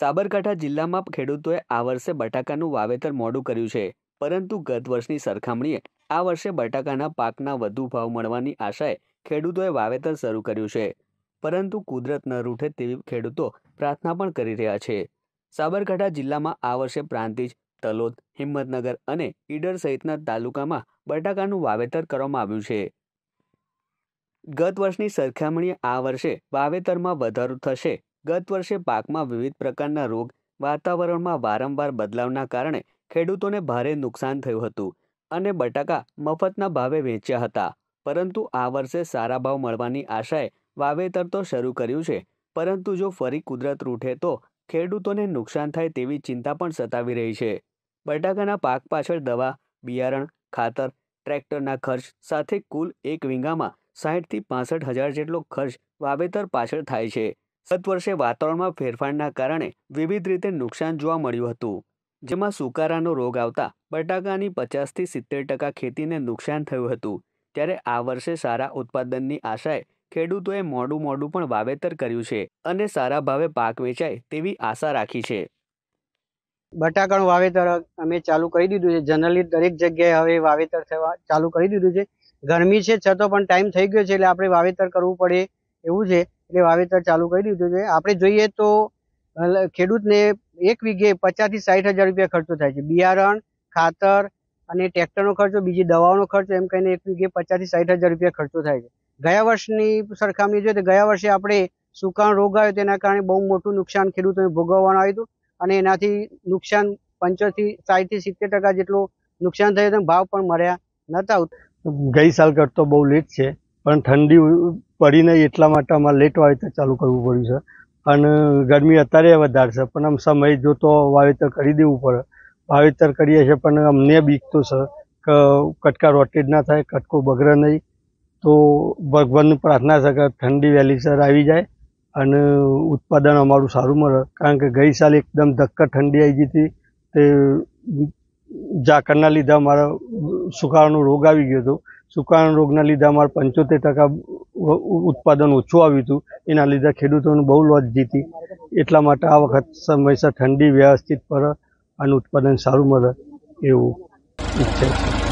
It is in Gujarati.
સાબરકાંઠા જિલ્લામાં ખેડૂતોએ આ વર્ષે બટાકાનું વાવેતર મોડું કર્યું છે પરંતુ ગત વર્ષની સરખામણીએ આ વર્ષે બટાકાના પાકના વધુ ભાવ મળવાની આશાએ ખેડૂતોએ વાવેતર શરૂ કર્યું છે પરંતુ કુદરત ન રૂઠે તેવી ખેડૂતો પ્રાર્થના પણ કરી રહ્યા છે સાબરકાંઠા જિલ્લામાં આ વર્ષે પ્રાંતિજ તલોદ હિંમતનગર અને ઈડર સહિતના તાલુકામાં બટાકાનું વાવેતર કરવામાં આવ્યું છે ગત વર્ષની સરખામણીએ આ વર્ષે વાવેતરમાં વધારો થશે ગત વર્ષે પાકમાં વિવિધ પ્રકારના રોગ વાતાવરણમાં વારંવાર બદલાવના કારણે ખેડૂતોને ભારે નુકસાન થયું હતું અને બટાકા મફતના ભાવે વેચ્યા હતા પરંતુ આ વર્ષે સારા ભાવ મળવાની આશાએ વાવેતર તો શરૂ કર્યું છે પરંતુ જો ફરી કુદરત રૂઠે તો ખેડૂતોને નુકસાન થાય તેવી ચિંતા પણ સતાવી રહી છે બટાકાના પાક પાછળ દવા બિયારણ ખાતર ટ્રેક્ટરના ખર્ચ સાથે કુલ એક વીંગામાં સાહીઠથી પાસઠ હજાર જેટલો ખર્ચ વાવેતર પાછળ થાય છે ગત વર્ષે વાતાવરણમાં ફેરફારના કારણે વિવિધ રીતે નુકસાન જોવા મળ્યું હતું જેમાં સુકારાનો રોગ આવતા બટાકાની પચાસથી સિત્તેર ટકા ખેતીને નુકસાન થયું હતું ત્યારે આ વર્ષે સારા ઉત્પાદનની આશાએ ખેડૂતોએ મોડું મોડું પણ વાવેતર કર્યું છે અને સારા ભાવે પાક વેચાય તેવી આશા રાખી છે બટાકાનું વાવેતર અમે ચાલુ કરી દીધું છે જનરલી દરેક જગ્યાએ હવે વાવેતર થવા ચાલુ કરી દીધું છે ગરમી છે છતાં પણ ટાઈમ થઈ ગયો છે એટલે આપણે વાવેતર કરવું પડે એવું છે એટલે વાવેતર ચાલુ કરી દીધું છે આપણે જોઈએ તો ખેડૂતને એક વીઘે પચાસથી સાઠ હજાર રૂપિયા ખર્ચો થાય છે બિયારણ ખાતર અને ટ્રેક્ટરનો ખર્ચો બીજી દવાઓનો ખર્ચો એમ કહીને એક વીઘે પચાસથી સાઠ હજાર રૂપિયા ખર્ચો થાય છે ગયા વર્ષની સરખામણી જોઈએ તો ગયા વર્ષે આપણે સુકાણ રોગ આવ્યો તેના કારણે બહુ મોટું નુકસાન ખેડૂતોને ભોગવવાનું આવ્યું હતું અને એનાથી નુકસાન પંચોતેર સાઠથી સિત્તેર ટકા જેટલું નુકસાન થયું હતું ભાવ પણ મળ્યા નહોતા ગઈ સાલ કરતો બહુ લેટ છે પણ ઠંડી પડી નહીં એટલા માટે અમારે લેટ વાવેતર ચાલુ કરવું પડ્યું છે અને ગરમી અત્યારે વધારે છે પણ આમ સમય જોતો વાવેતર કરી દેવું પડે વાવેતર કરીએ છીએ પણ અમને બીક તો છે કે કટકા રોટેડ ના થાય કટકો બગડે નહીં તો ભગવાનની પ્રાર્થના છે કે ઠંડી સર આવી જાય અને ઉત્પાદન અમારું સારું મળે કારણ કે ગઈ સાલ એકદમ ધક્કા ઠંડી આવી ગઈ હતી તે ઝાકરના લીધે અમારા સુકારાનો રોગ આવી ગયો હતો સુકારાના રોગના લીધે અમારે પંચોતેર ટકા ઉત્પાદન ઓછું આવ્યું હતું એના લીધે ખેડૂતોને બહુ લોસ જીતી એટલા માટે આ વખત સમયસર ઠંડી વ્યવસ્થિત પર આનું ઉત્પાદન સારું મળે એવું ઈચ્છે છે